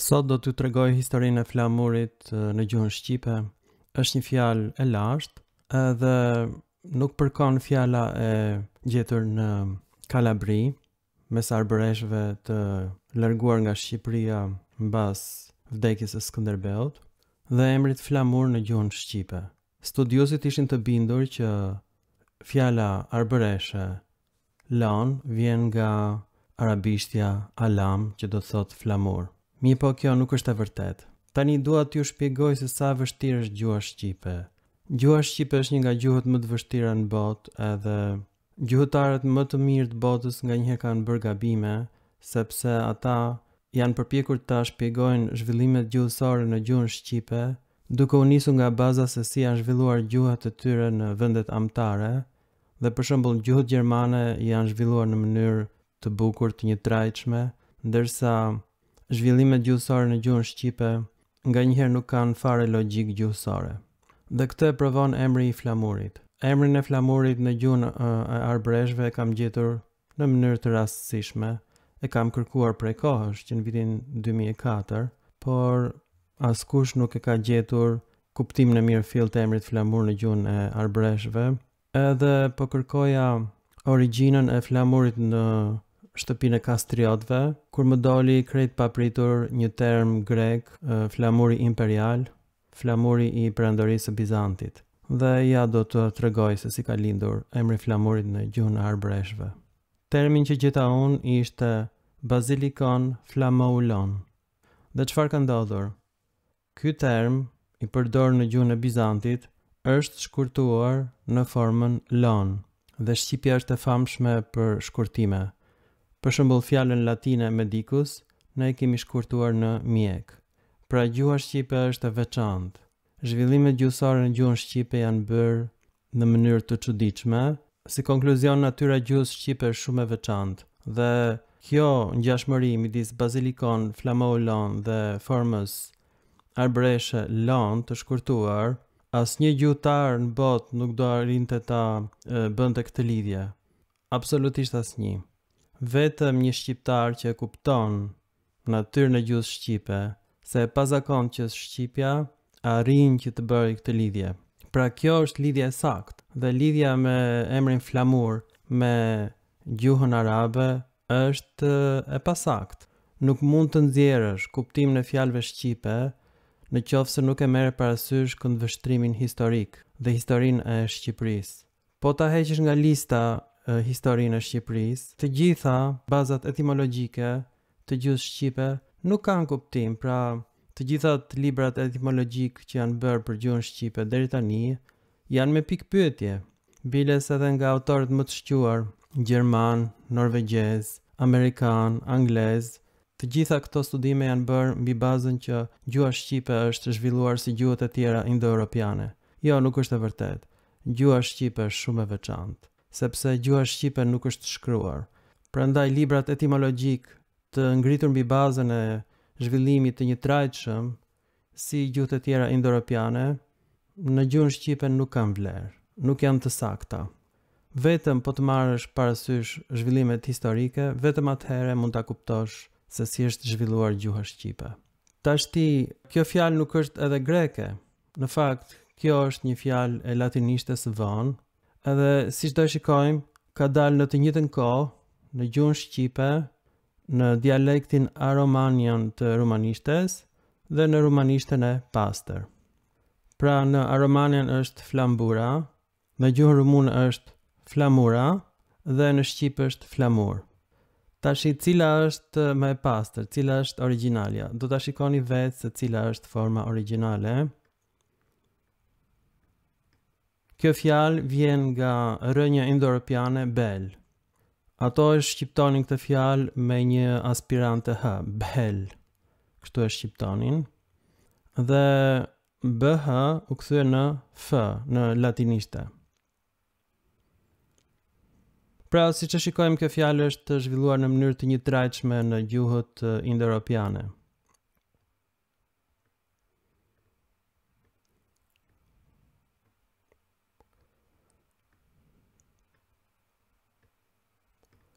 Sot do të të regoj historinë e flamurit në gjuhën Shqipe. është një fjalë e lashtë edhe nuk përkon fjala e gjetur në Kalabri, mes arbëreshve të lërguar nga Shqipëria në bas vdekjes e Skënderbeut, dhe emrit flamur në gjuhën Shqipe. Studiosit ishin të bindur që fjala arbëreshe lan vjen nga arabishtja alam që do të thot flamur. Mi po kjo nuk është e vërtet. Tani duat t'ju shpjegoj se sa vështirë është gjua Shqipe. Gjua Shqipe është një nga gjuhët më të vështira në botë edhe gjuhëtarët më të mirë të botës nga njëhe kanë në gabime, sepse ata janë përpjekur të shpjegojnë zhvillimet gjuhësore në gjuhën Shqipe, duke u nisu nga baza se si janë zhvilluar gjuhët të tyre në vendet amtare, dhe për shëmbull gjuhët gjermane janë zhvilluar në mënyrë të bukur të një trajqme, ndërsa zhvillimet gjuhësore në gjuhën shqipe nga njëherë nuk kanë fare logjik gjuhësore. Dhe këtë e provon emri i flamurit. Emrin e flamurit në gjuhën e uh, arbreshve e kam gjetur në mënyrë të rastësishme, e kam kërkuar prej kohësh që në vitin 2004, por askush nuk e ka gjetur kuptim në mirë fill të emrit flamur në gjunë e arbreshve, edhe po kërkoja originën e flamurit në shtëpinë e kastriotëve, kur më doli krejt papritur një term grek, flamuri imperial, flamuri i perandorisë së Bizantit. Dhe ja do të tregoj se si ka lindur emri flamurit në gjuhën e arbëreshëve. Termin që gjeta unë ishte Basilikon Flamoulon. Dhe qëfar ka ndodhur? Ky term, i përdor në gjuhën e Bizantit, është shkurtuar në formën lon, dhe Shqipja është e famshme për shkurtime. Për shembull fjalën latine medicus ne e kemi shkurtuar në mjek. Pra gjuha shqipe është e veçantë. Zhvillimet gjuhësore në gjuhën shqipe janë bërë në mënyrë të çuditshme. Si konkluzion natyra gjuhës shqipe është shumë e veçantë dhe kjo ngjashmëri midis bazilikon, flamolon dhe formës arbreshe lon të shkurtuar Asnjë gjuhëtar në botë nuk do arrinte ta bënte këtë lidhje. Absolutisht asnjë vetëm një Shqiptar që e kupton në tyrë në gjusë Shqipe, se e pasakon që Shqipja a që të bërë i këtë lidhje. Pra kjo është lidhje e sakt, dhe lidhja me emrin flamur, me gjuhën arabe, është e pasakt. Nuk mund të nëzjerësh kuptim në fjalëve Shqipe, në qofë se nuk e mere parasysh këndë vështrimin historik, dhe historin e Shqipëris. Po ta heqesh nga lista historinë e Shqipërisë. Të gjitha bazat etimologjike të gjuhës shqipe nuk kanë kuptim, pra të gjitha librat etimologjik që janë bërë për gjuhën shqipe deri tani janë me pikë pyetje. Biles edhe nga autorët më të shquar, gjerman, norvegjez, amerikan, anglez, të gjitha këto studime janë bërë mbi bazën që gjua Shqipe është zhvilluar si gjua të tjera indo-europiane. Jo, nuk është e vërtet, gjua Shqipe është shumë e veçantë sepse gjuha shqipe nuk është shkruar. Prandaj librat etimologjik të ngritur mbi bazën e zhvillimit të një trajtshëm si gjuhët e tjera indoeuropiane në gjuhën shqipe nuk kanë vlerë, nuk janë të sakta. Vetëm po të marrësh parasysh zhvillimet historike, vetëm atëherë mund ta kuptosh se si është zhvilluar gjuha shqipe. Tashti, kjo fjalë nuk është edhe greke. Në fakt, kjo është një fjalë e latinishtes vonë, Edhe si çdo shikojmë, ka dalë në të njëjtën kohë në gjuhën shqipe, në dialektin aromanian të rumanishtes dhe në rumanishtën e pastër. Pra në aromanian është flambura, në gjuhën rumun është flamura dhe në shqip është flamur. Tash i cila është më e pastër, cila është origjinalja. Do ta shikoni vetë se cila është forma origjinale. Kjo fjalë vjen nga rënja indo-europiane bel. Ato e shqiptonin këtë fjalë me një aspirante h, bel. Kështu e shqiptonin. Dhe bh u kthye në f në latinishte. Pra, siç e shikojmë, kjo fjalë është zhvilluar në mënyrë të një trajqme në gjuhët indo-europiane.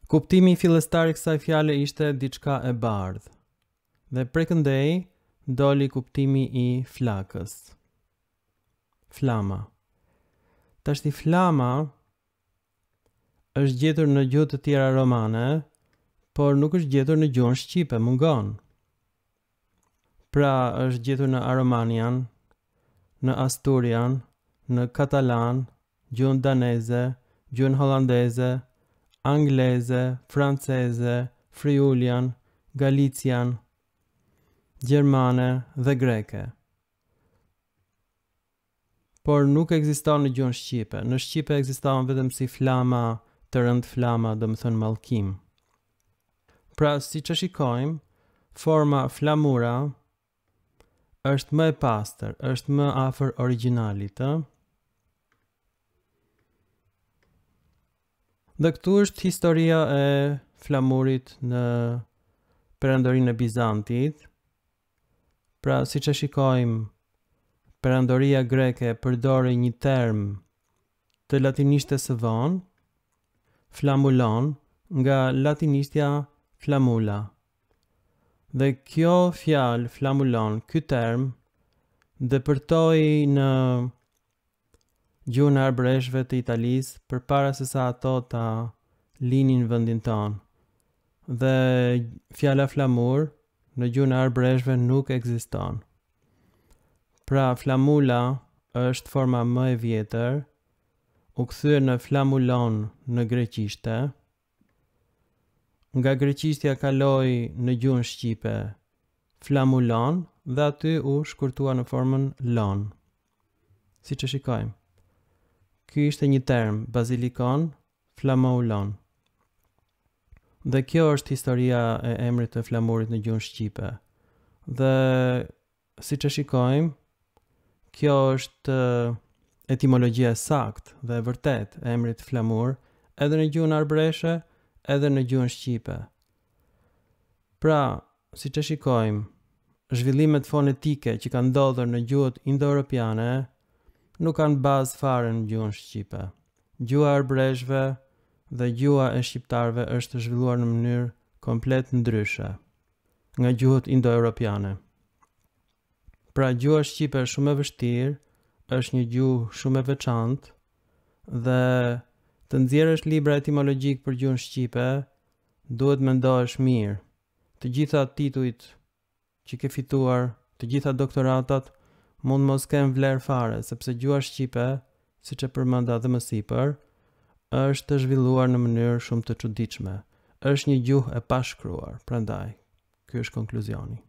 Kuptimi i fillestar i kësaj fjale ishte diçka e bardhë. Dhe prekëndej doli kuptimi i flakës. Flama. Tashti flama është gjetur në gjuhë të tjera romane, por nuk është gjetur në gjuhën shqipe, mungon. Pra është gjetur në Aromanian, në Asturian, në Katalan, gjuhën daneze, gjuhën holandeze, angleze, franceze, friulian, galician, gjermane dhe greke. Por nuk ekziston në gjuhën shqipe. Në shqipe ekziston vetëm si flama, të rënd flama, do të thënë mallkim. Pra, si që shikojmë, forma flamura është më e pastër, është më afer originalit, të? Eh? Dhe këtu është historia e flamurit në perandorinë e Bizantit. Pra, si që shikojmë, perandoria greke përdore një term të latinishtë së vonë, flamulon, nga latinishtja flamula. Dhe kjo fjalë flamulon, ky term, dhe përtoj në gjuhën e arbëreshve të Italisë përpara se sa ato ta linin vendin tonë. Dhe fjala flamur në gjuhën e nuk ekziston. Pra flamula është forma më e vjetër u kthye në flamulon në greqishte. Nga greqishtja kaloi në gjuhën shqipe flamulon dhe aty u shkurtua në formën lon. Siç e shikojmë. Ky ishte një term, bazilikon, flamoulon. Dhe kjo është historia e emrit të flamurit në gjunë Shqipe. Dhe, si që shikojmë, kjo është etimologjia sakt dhe vërtet e emrit flamur, edhe në gjunë Arbreshe, edhe në gjunë Shqipe. Pra, si që shikojmë, zhvillimet fonetike që ka ndodhër në gjutë indo-europiane, nuk kanë bazë fare në gjuhën shqipe. Gjuha e brezhve dhe gjuha e shqiptarve është zhvilluar në mënyrë komplet ndryshe nga gjuhët indo-europiane. Pra gjuha shqipe është shumë e vështirë, është një gjuhë shumë e veçantë dhe të nxjerrësh libra etimologjik për gjuhën shqipe duhet mendohesh mirë. Të gjitha titujt që ke fituar, të gjitha doktoratat mund mos kem vlerë fare, sepse gjua shqipe, si që përmënda dhe mësipër, është të zhvilluar në mënyrë shumë të quditshme. është një gjuhë e pashkruar, prendaj, kjo është konkluzioni.